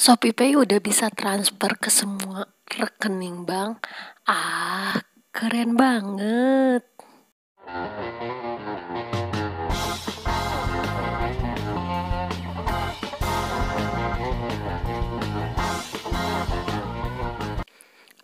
ShopeePay udah bisa transfer ke semua rekening bank. Ah, keren banget.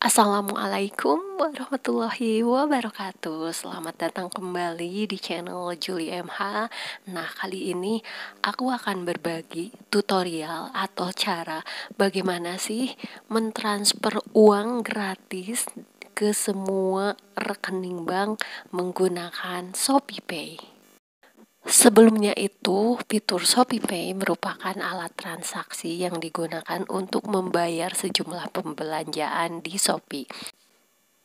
Assalamualaikum warahmatullahi wabarakatuh Selamat datang kembali di channel Julie MH Nah kali ini aku akan berbagi tutorial atau cara Bagaimana sih mentransfer uang gratis ke semua rekening bank menggunakan ShopeePay Sebelumnya itu, fitur ShopeePay merupakan alat transaksi yang digunakan untuk membayar sejumlah pembelanjaan di Shopee.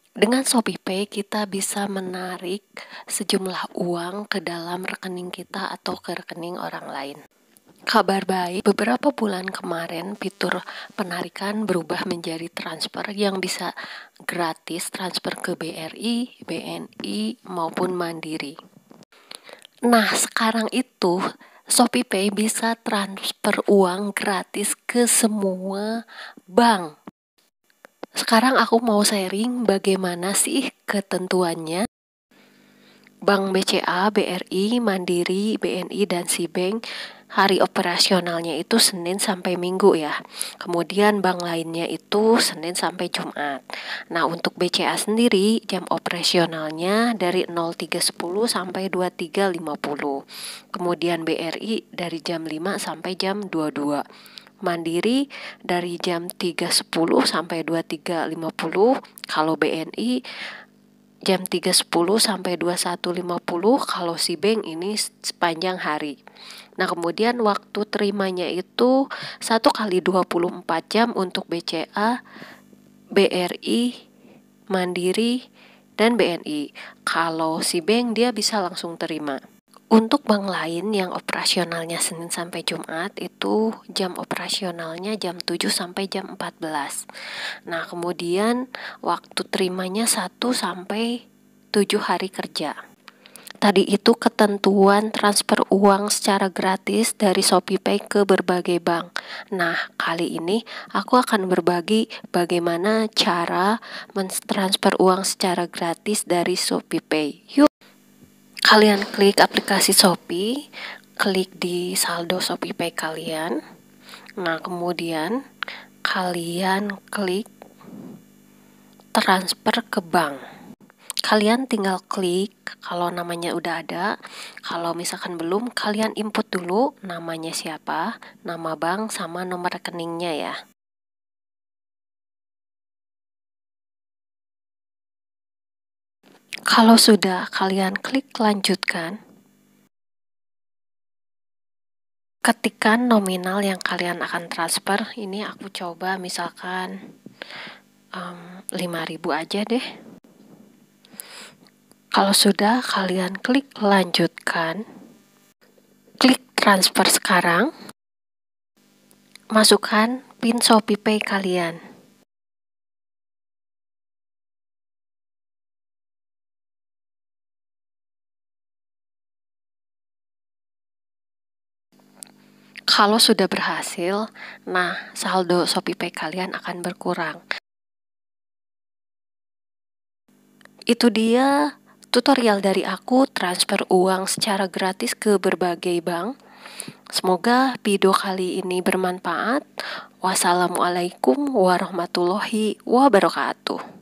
Dengan ShopeePay kita bisa menarik sejumlah uang ke dalam rekening kita atau ke rekening orang lain. Kabar baik, beberapa bulan kemarin fitur penarikan berubah menjadi transfer yang bisa gratis transfer ke BRI, BNI, maupun Mandiri. Nah, sekarang itu pay bisa transfer uang gratis ke semua bank. Sekarang aku mau sharing bagaimana sih ketentuannya Bank BCA, BRI, Mandiri, BNI, dan Sibank hari operasionalnya itu Senin sampai Minggu ya. Kemudian bank lainnya itu Senin sampai Jumat. Nah, untuk BCA sendiri jam operasionalnya dari 03.10 sampai 23.50. Kemudian BRI dari jam 5 sampai jam 22. Mandiri dari jam 3.10 sampai 23.50. Kalau BNI jam 3.10 sampai 21.50 kalau si bank ini sepanjang hari. Nah, kemudian waktu terimanya itu 1 kali 24 jam untuk BCA, BRI, Mandiri, dan BNI. Kalau si bank dia bisa langsung terima. Untuk bank lain yang operasionalnya Senin sampai Jumat itu jam operasionalnya jam 7 sampai jam 14. Nah, kemudian waktu terimanya 1 sampai 7 hari kerja. Tadi itu ketentuan transfer uang secara gratis dari ShopeePay ke berbagai bank. Nah, kali ini aku akan berbagi bagaimana cara mentransfer uang secara gratis dari ShopeePay. Yuk kalian klik aplikasi Shopee, klik di saldo Shopee Pay kalian. Nah, kemudian kalian klik transfer ke bank. Kalian tinggal klik kalau namanya udah ada. Kalau misalkan belum, kalian input dulu namanya siapa, nama bank sama nomor rekeningnya ya. Kalau sudah, kalian klik lanjutkan. Ketikan nominal yang kalian akan transfer. Ini aku coba misalkan um, 5000 aja deh. Kalau sudah, kalian klik lanjutkan. Klik transfer sekarang. Masukkan PIN ShopeePay kalian. Kalau sudah berhasil, nah saldo Shopee kalian akan berkurang. Itu dia tutorial dari aku transfer uang secara gratis ke berbagai bank. Semoga video kali ini bermanfaat. Wassalamualaikum warahmatullahi wabarakatuh.